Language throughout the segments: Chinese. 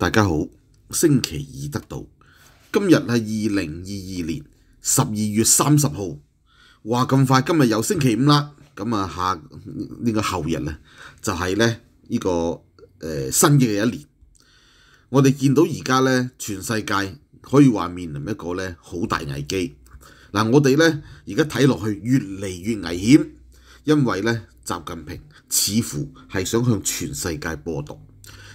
大家好，星期二得到今日系二零二二年十二月三十号，哇咁快今日又星期五啦，咁啊下呢个后日咧就系咧呢个诶新嘅一年。我哋见到而家咧，全世界可以话面临一个咧好大危机嗱。我哋咧而家睇落去越嚟越危险，因为咧习近平似乎系想向全世界播毒，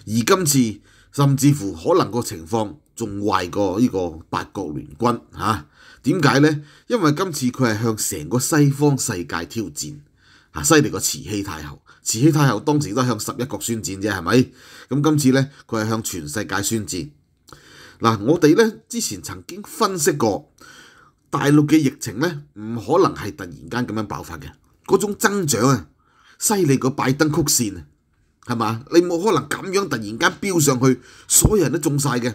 而今次。甚至乎可能個情況仲壞過呢個八國聯軍嚇？點解呢？因為今次佢係向成個西方世界挑戰嚇，犀利過慈禧太后。慈禧太后當時都向十一國宣戰啫，係咪？咁今次咧，佢係向全世界宣戰。嗱，我哋咧之前曾經分析過大陸嘅疫情咧，唔可能係突然間咁樣爆發嘅，嗰種增長啊，犀利過拜登曲線啊！係嘛？你冇可能咁樣突然間飆上去，所有人都中晒嘅。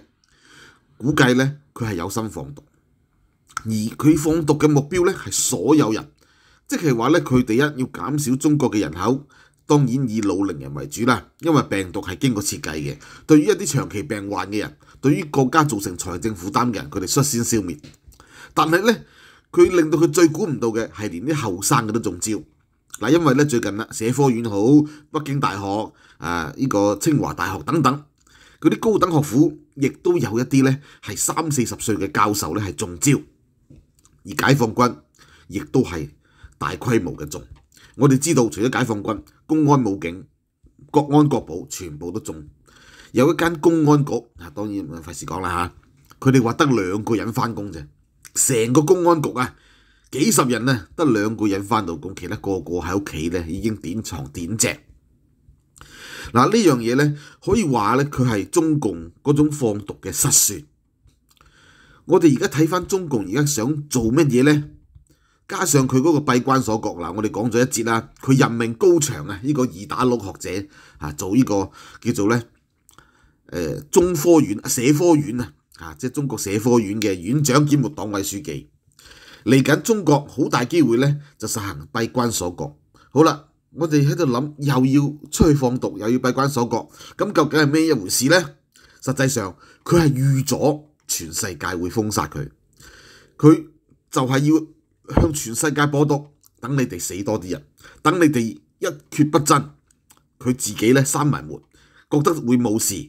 估計咧，佢係有心放毒，而佢放毒嘅目標咧係所有人。即係話咧，佢第一要減少中國嘅人口，當然以老齡人為主啦。因為病毒係經過設計嘅，對於一啲長期病患嘅人，對於國家造成財政負擔嘅人，佢哋率先消滅。但係咧，佢令到佢最估唔到嘅係連啲後生嘅都中招。嗱，因為咧最近啦，社科院好，北京大學啊，依個清華大學等等，嗰啲高等學府亦都有一啲咧，係三四十歲嘅教授咧係中招，而解放軍亦都係大規模嘅中。我哋知道，除咗解放軍，公安武警、國安國保全部都中。有一間公安局啊，當然唔費事講啦嚇，佢哋話得兩個人翻工啫，成個公安局啊！幾十人呢，得兩個人翻到，工，其他個個喺屋企呢已經點床點隻。嗱呢樣嘢呢，可以話呢，佢係中共嗰種放毒嘅失算。我哋而家睇翻中共而家想做乜嘢呢？加上佢嗰個閉關鎖國嗱，我哋講咗一節啦。佢任命高翔啊，呢個二打六學者做呢個叫做呢中科院社科院啊即係中國社科院嘅院長兼黨委書記。嚟緊中國好大機會咧，就實行閉關鎖國。好啦，我哋喺度諗，又要出去放毒，又要閉關鎖國，咁究竟係咩一回事呢？實際上佢係預咗全世界會封殺佢，佢就係要向全世界播毒，等你哋死多啲人，等你哋一蹶不振，佢自己咧閂埋門，覺得會冇事，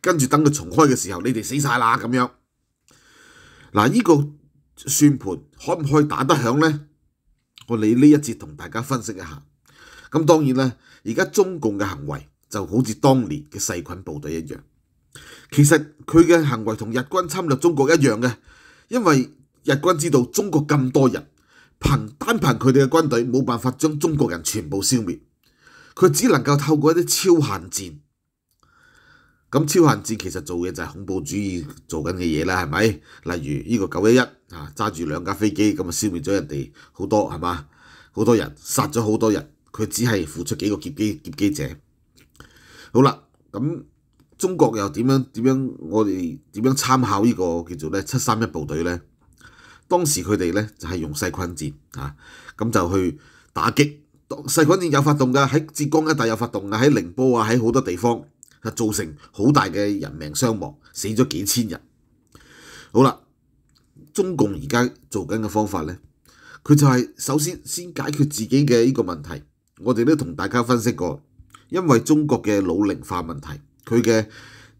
跟住等佢重開嘅時候，你哋死晒啦咁樣。嗱，呢個。宣判可唔可以打得響呢？我哋呢一節同大家分析一下。咁當然啦，而家中共嘅行為就好似當年嘅細菌部隊一樣。其實佢嘅行為同日軍侵入中國一樣嘅，因為日軍知道中國咁多人，憑單憑佢哋嘅軍隊冇辦法將中國人全部消滅，佢只能夠透過一啲超限戰。咁超限戰其實做嘢就係恐怖主義做緊嘅嘢啦，係咪？例如呢個九一一啊，揸住兩架飛機咁啊，消滅咗人哋好多係嘛，好多人殺咗好多人，佢只係付出幾個劫機劫機者。好啦，咁中國又點樣點樣？我哋點樣參考呢個叫做咧七三一部隊咧？當時佢哋咧就係用細菌戰啊，咁就去打擊。細菌戰有發動㗎，喺浙江一帶有發動啊，喺寧波啊，喺好多地方。造成好大嘅人命傷亡，死咗幾千人。好啦，中共而家做緊嘅方法呢，佢就係首先先解決自己嘅呢個問題。我哋都同大家分析過，因為中國嘅老齡化問題，佢嘅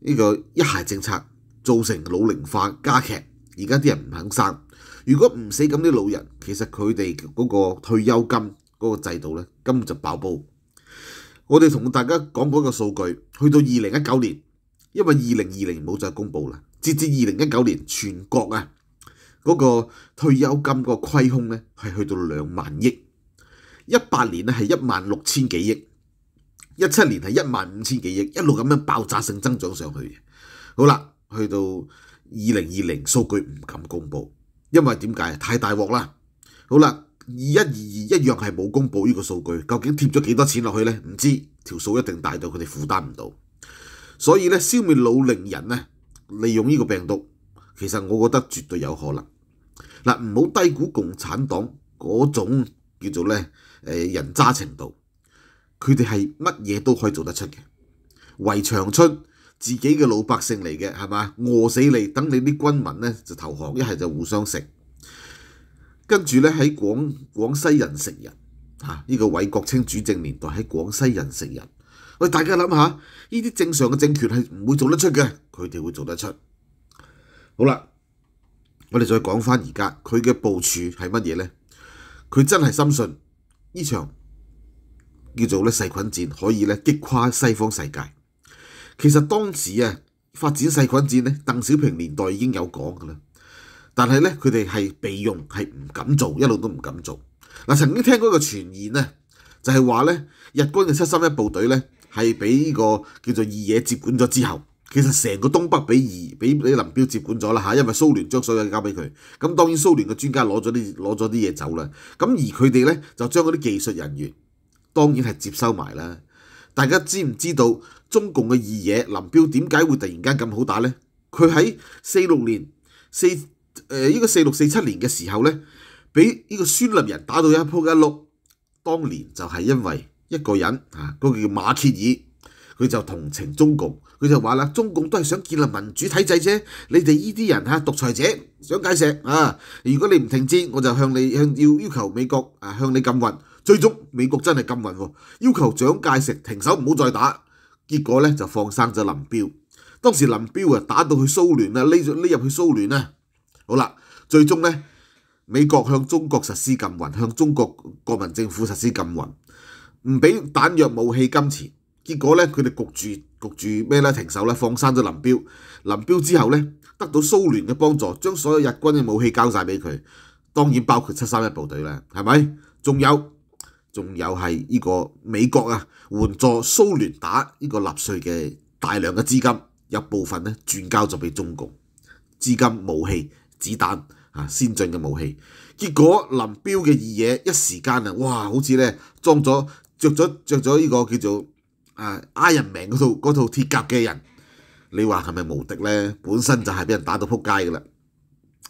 呢個一孩政策造成老齡化加劇。而家啲人唔肯生，如果唔死咁啲老人，其實佢哋嗰個退休金嗰個制度呢，根本就爆煲。我哋同大家講嗰一個數據，去到二零一九年，因為二零二零冇再公布啦。截至二零一九年，全國啊嗰個退休金個虧空咧係去到兩萬億，一八年咧係一萬六千幾億，一七年係一萬五千幾億，一路咁樣爆炸性增長上去嘅。好啦，去到二零二零數據唔敢公布，因為點解太大鑊啦！好啦，二一二二一樣係冇公布呢個數據，究竟貼咗幾多錢落去咧？唔知。條數一定大到佢哋負擔唔到，所以咧消滅老齡人咧，利用呢個病毒，其實我覺得絕對有可能。嗱，唔好低估共產黨嗰種叫做咧人渣程度，佢哋係乜嘢都可以做得出嘅。圍牆出自己嘅老百姓嚟嘅係嘛，餓死你，等你啲軍民咧就投降，一係就互相食。跟住咧喺廣廣西人食人。啊！呢個韋國清主政年代喺廣西人成人，喂大家諗下，呢啲正常嘅政權係唔會做得出嘅，佢哋會做得出。好啦，我哋再講翻而家佢嘅部署係乜嘢咧？佢真係深信呢場叫做咧細菌戰可以咧擊垮西方世界。其實當時啊發展細菌戰咧，鄧小平年代已經有講噶啦，但係咧佢哋係備用，係唔敢做，一路都唔敢做。嗱，曾經聽過一個傳言咧，就係話咧，日軍嘅七三一部隊咧，係俾呢個叫做二野接管咗之後，其實成個東北俾二俾俾林彪接管咗啦嚇，因為蘇聯將所有交俾佢，咁當然蘇聯嘅專家攞咗啲攞咗啲嘢走啦，咁而佢哋咧就將嗰啲技術人員，當然係接收埋啦。大家知唔知道中共嘅二野林彪點解會突然間咁好打咧？佢喺四六年四誒呢個四六四七年嘅時候咧。俾呢個孫立人打到一鋪一碌，當年就係因為一個人啊，個叫馬歇爾，佢就同情中共，佢就話啦：中共都係想建立民主體制啫，你哋依啲人嚇獨裁者想解石啊！如果你唔停戰，我就向你向要要求美國啊向你禁運。最終美國真係禁運，要求蔣介石停手唔好再打，結果咧就放生咗林彪。當時林彪啊打到去蘇聯啊，匿咗匿入去蘇聯啊。好啦，最終咧。美國向中國實施禁運，向中國國民政府實施禁運，唔俾彈藥、武器、金錢。結果咧，佢哋焗住焗住咩咧？停手咧，放生咗林彪。林彪之後咧，得到蘇聯嘅幫助，將所有日軍嘅武器交曬俾佢，當然包括七三一部隊啦，係咪？仲有仲有係呢個美國啊，援助蘇聯打呢個納粹嘅大量嘅資金，有部分咧轉交咗俾中共，資金、武器、子彈。啊！先進嘅武器，結果林彪嘅二爺一時間啊，哇！好似咧裝咗著咗著咗呢個叫做啊哀人命嗰套嗰套鐵甲嘅人，你話係咪無敵咧？本身就係俾人打到撲街噶啦，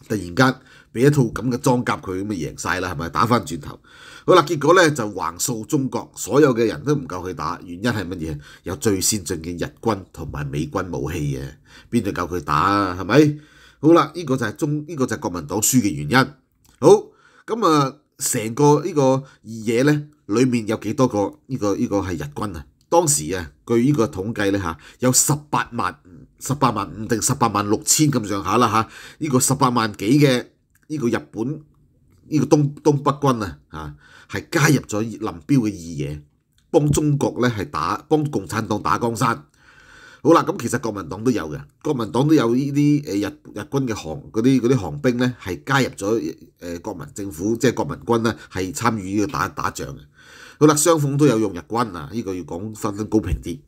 突然間俾一套咁嘅裝甲佢咁啊贏曬啦？係咪打翻轉頭？好啦，結果咧就橫掃中國，所有嘅人都唔夠佢打，原因係乜嘢？有最先進嘅日軍同埋美軍武器嘅，邊度夠佢打啊？係咪？好啦，呢個就係中，呢個就係國民黨輸嘅原因。好，咁啊，成個呢個二野咧，里面有幾多個呢個呢個係日軍啊？當時啊，據呢個統計咧嚇，有十八萬十八萬五定十八萬六千咁上下啦嚇。呢個十八萬幾嘅呢個日本呢個東東北軍啊嚇，係加入咗林彪嘅二野，幫中國咧係打幫共產黨打江山。好啦，咁其實國民黨都有嘅，國民黨都有呢啲誒日日軍嘅航嗰啲嗰啲航兵咧，係加入咗誒國民政府，即係國民軍咧，係參與呢個打打仗嘅。好啦，雙方都有用日軍啊，呢個要講分分高平啲。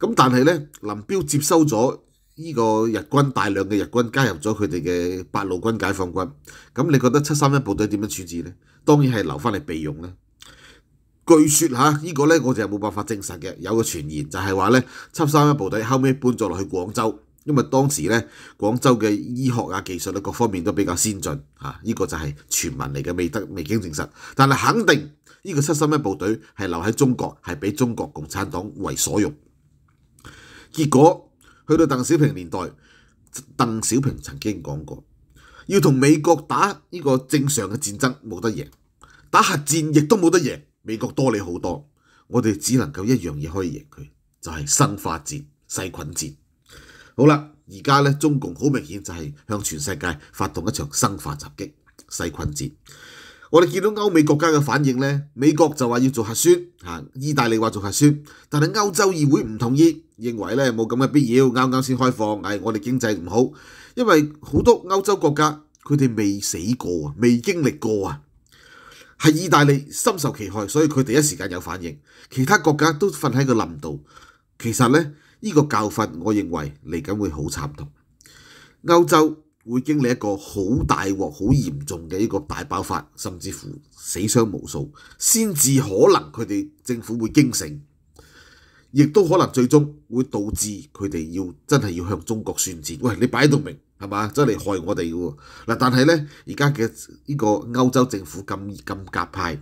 咁但係咧，林彪接收咗呢個日軍大量嘅日軍加入咗佢哋嘅八路軍解放軍。咁你覺得七三一部隊點樣處置咧？當然係留翻嚟備用啦。據說嚇，依個咧我就冇辦法證實嘅。有個傳言就係話咧，七三一部隊後屘搬咗落去廣州，因為當時咧廣州嘅醫學啊、技術啊各方面都比較先進嚇。依個就係傳聞嚟嘅，未得未經證實。但係肯定依個七三一部隊係留喺中國，係俾中國共產黨為所用。結果去到鄧小平年代，鄧小平曾經講過，要同美國打呢個正常嘅戰爭冇得贏，打核戰亦都冇得贏。美國多你好多，我哋只能夠一樣嘢可以贏佢，就係生化戰、細菌戰。好啦，而家咧中共好明顯就係向全世界發動一場生化襲擊、細菌戰。我哋見到歐美國家嘅反應咧，美國就話要做核酸，啊，意大利話做核酸，但係歐洲議會唔同意，認為咧冇咁嘅必要，啱啱先開放，係我哋經濟唔好，因為好多歐洲國家佢哋未死過啊，未經歷過啊。係意大利深受其害，所以佢第一時間有反應，其他國家都瞓喺個林度。其實呢、呢個教訓，我認為嚟緊會好慚痛。歐洲會經歷一個好大鑊、好嚴重嘅一個大爆發，甚至乎死傷無數，先至可能佢哋政府會驚醒，亦都可能最終會導致佢哋要真係要向中國宣戰。喂，你睇到明，係嘛？真係害我哋嘅喎。嗱，但係咧，而家嘅呢個歐洲政府咁咁夾派，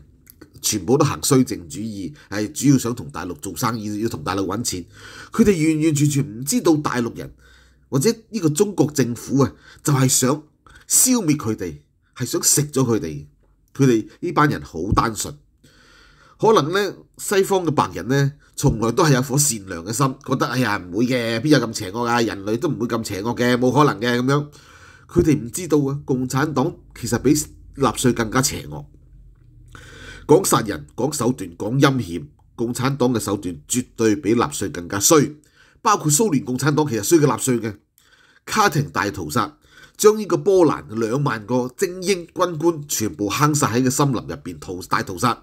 全部都行衰政主義，係主要想同大陸做生意，要同大陸揾錢。佢哋完完全全唔知道大陸人或者呢個中國政府啊，就係想消滅佢哋，係想食咗佢哋。佢哋呢班人好單純。可能咧，西方嘅白人咧，從來都係有顆善良嘅心，覺得哎呀唔會嘅，邊有咁邪惡啊？人類都唔會咁邪惡嘅，冇可能嘅咁樣。佢哋唔知道啊，共產黨其實比納粹更加邪惡，講殺人，講手段，講陰險。共產黨嘅手段絕對比納粹更加衰，包括蘇聯共產黨其實衰過納粹嘅。卡廷大屠殺，將呢個波蘭兩萬個精英軍官全部坑曬喺個森林入邊屠大屠殺。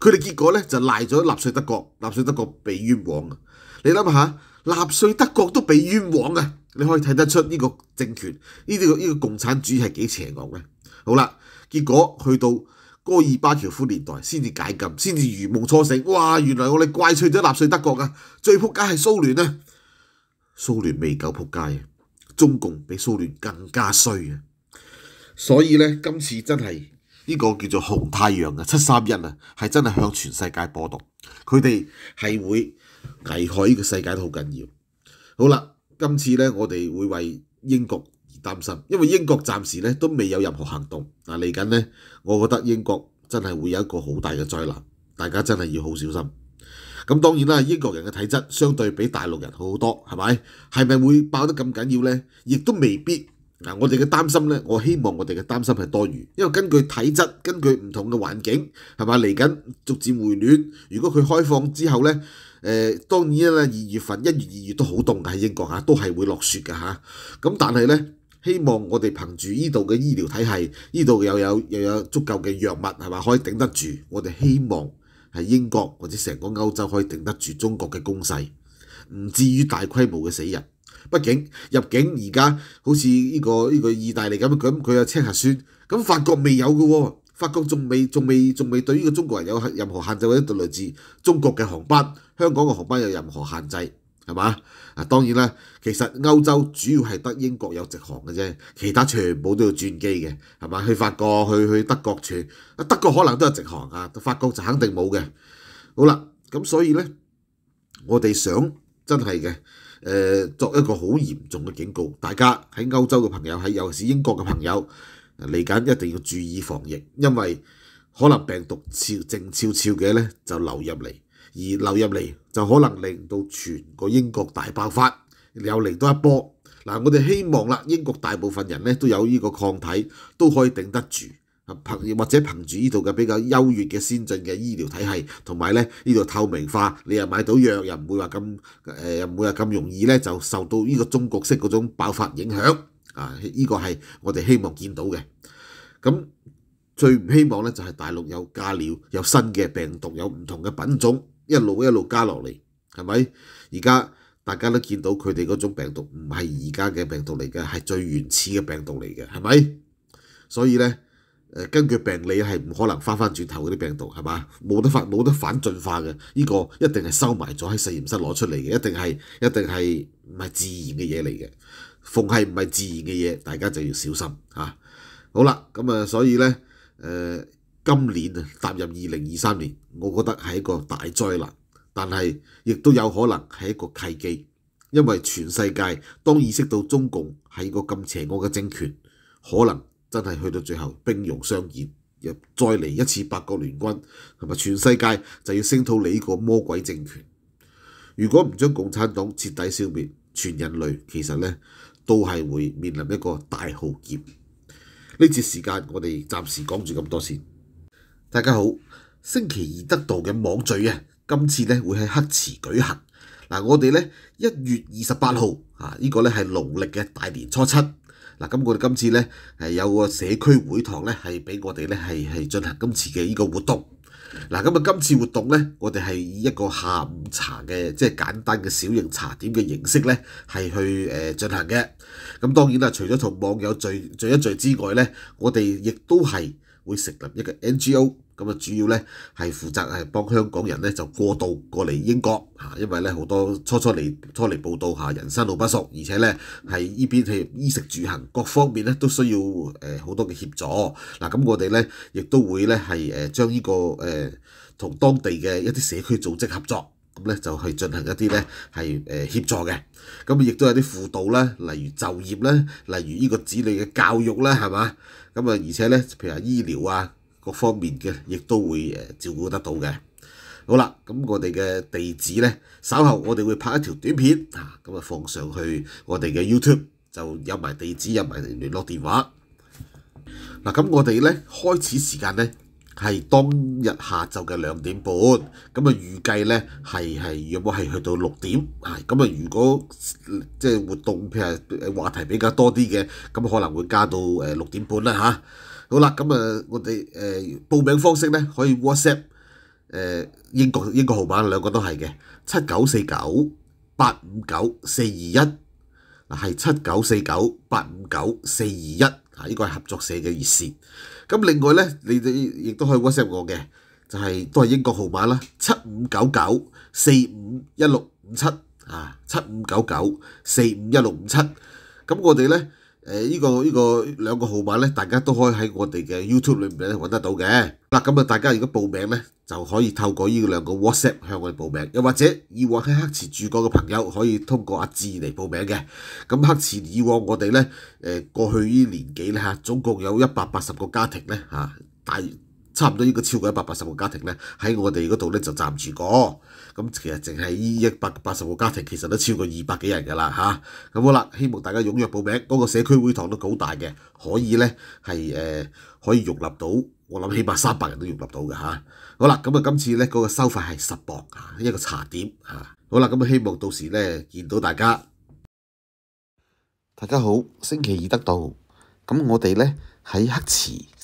佢哋結果咧就賴咗納粹德國，納粹德國被冤枉啊！你諗下，納粹德國都被冤枉啊！你可以睇得出呢個政權，呢啲呢個共產主義係幾邪惡咧？好啦，結果去到戈爾巴喬夫年代先至解禁，先至如夢初醒。哇！原來我哋怪罪咗納粹德國啊！最撲街係蘇聯啊！蘇聯未夠撲街啊！中共比蘇聯更加衰啊！所以咧，今次真係～呢個叫做紅太陽嘅七三一啊，係真係向全世界播毒，佢哋係會危害呢個世界都好緊要。好啦，今次咧，我哋會為英國而擔心，因為英國暫時咧都未有任何行動。嗱，嚟緊咧，我覺得英國真係會有一個好大嘅災難，大家真係要好小心。咁當然啦，英國人嘅體質相對比大陸人好好多，係咪？係咪會爆得咁緊要呢？亦都未必。嗱，我哋嘅擔心咧，我希望我哋嘅擔心係多餘，因為根據體質，根據唔同嘅環境，係嘛？嚟緊逐漸回暖，如果佢開放之後咧，誒當然啦，二月份、一月、二月都好凍嘅喺英國啊，都係會落雪嘅嚇。咁但係咧，希望我哋憑住依度嘅醫療體系，依度又有又有足夠嘅藥物，係嘛可以頂得住。我哋希望係英國或者成個歐洲可以頂得住中國嘅攻勢，唔至於大規模嘅死人。畢竟入境而家好似呢個依個意大利咁，咁佢有青核酸，咁法國未有嘅喎，法國仲未仲未仲未對呢個中國人有任何限制，或者來自中國嘅航班、香港嘅航班有任何限制，係嘛？啊，當然啦，其實歐洲主要係得英國有直航嘅啫，其他全部都要轉機嘅，係嘛？去法國、去去德國全，啊德國可能都有直航啊，法國就肯定冇嘅。好啦，咁所以咧，我哋想。真係嘅，誒作一個好嚴重嘅警告，大家喺歐洲嘅朋友，喺尤其是英國嘅朋友嚟緊一定要注意防疫，因為可能病毒悄正悄悄嘅咧就流入嚟，而流入嚟就可能令到全個英國大爆發，又嚟多一波。嗱，我哋希望啦，英國大部分人咧都有呢個抗體，都可以頂得住。憑或者憑住呢度嘅比較優越嘅先進嘅醫療體系，同埋咧呢度透明化，你又買到藥，又唔會話咁誒，又唔會話咁容易咧，就受到呢個中國式嗰種爆發影響啊！呢個係我哋希望見到嘅。咁最唔希望咧，就係大陸有加料，有新嘅病毒，有唔同嘅品種，一路一路加落嚟，係咪？而家大家都見到佢哋嗰種病毒唔係而家嘅病毒嚟嘅，係最原始嘅病毒嚟嘅，係咪？所以咧。誒根據病理係唔可能翻翻轉頭嗰啲病毒係嘛，冇得發冇得反進化嘅，依個一定係收埋咗喺實驗室攞出嚟嘅，一定係一定係唔係自然嘅嘢嚟嘅，逢係唔係自然嘅嘢，大家就要小心嚇。好啦，咁啊，所以咧誒，今年啊踏入二零二三年，我覺得係一個大災難，但係亦都有可能係一個契機，因為全世界當意識到中共係一個咁邪惡嘅政權，可能。真係去到最後，兵戎相見，又再嚟一次八國聯軍，同埋全世界就要聲討你呢個魔鬼政權。如果唔將共產黨徹底消滅，全人類其實咧都係會面臨一個大浩劫。呢節時間我哋暫時講住咁多先。大家好，星期二得道嘅網聚啊，今次咧會喺黑池舉行。嗱，我哋咧一月二十八號啊，呢個咧係農曆嘅大年初七。嗱，咁我哋今次咧係有個社區會堂咧，係俾我哋咧係係進行今次嘅呢個活動。嗱，咁啊今次活動咧，我哋係以一個下午茶嘅即係簡單嘅小型茶點嘅形式咧，係去誒進行嘅。咁當然啦，除咗同網友聚聚一聚之外咧，我哋亦都係會成立一個 NGO。咁啊，主要咧係負責係幫香港人咧就過渡過嚟英國嚇，因為咧好多初初嚟初嚟報道嚇，人生路不熟，而且咧係依邊係衣食住行各方面咧都需要誒好多嘅協助。嗱，咁我哋咧亦都會咧係誒將呢個誒同當地嘅一啲社區組織合作，咁咧就去進行一啲咧係誒協助嘅。咁亦都有啲輔導啦，例如就業啦，例如呢個子女嘅教育啦，係嘛？咁啊，而且咧，譬如醫療啊。各方面嘅亦都會照顧得到嘅。好啦，咁我哋嘅地址呢，稍後我哋會拍一條短片啊，咁啊放上去我哋嘅 YouTube 就有埋地址，有埋聯絡電話。嗱，咁我哋呢開始時間呢，係當日下晝嘅兩點半，咁啊預計呢，係係有冇係去到六點，咁啊如果即係活動譬如話題比較多啲嘅，咁可能會加到誒六點半啦嚇。好啦，咁啊，我哋誒報名方式咧，可以 WhatsApp 誒英國英國號碼兩個都係嘅，七九四九八五九四二一，嗱係七九四九八五九四二一，嚇，呢個係合作社嘅熱線。咁另外咧，你哋亦都可以 WhatsApp 我嘅，就係都係英國號碼啦，七五九九四五一六五七啊，七五九九四五一六五七，咁我哋咧。誒呢個呢個兩個號碼咧，大家都可以喺我哋嘅 YouTube 裏面咧揾得到嘅。嗱，咁啊，大家如果報名咧，就可以透過呢兩個 WhatsApp 向我哋報名，又或者以往喺黑池住過嘅朋友可以通過阿志嚟報名嘅。咁黑池以往我哋咧誒過去呢年幾咧嚇，總共有一百八十個家庭咧嚇，大差唔多呢個超過一百八十個家庭咧喺我哋嗰度咧就暫住過。咁其實淨係依一百八十個家庭，其實都超過二百幾人㗎啦嚇。咁好啦，希望大家踴躍報名，嗰個社區會堂都好大嘅，可以咧係誒可以容納到。我諗起碼三百人都容納到㗎嚇。好啦，咁啊今次咧嗰個收費係實磅啊，一個茶點嚇。好啦，咁啊希望到時咧見到大家。大家好，星期二得到。咁我哋咧喺黑池。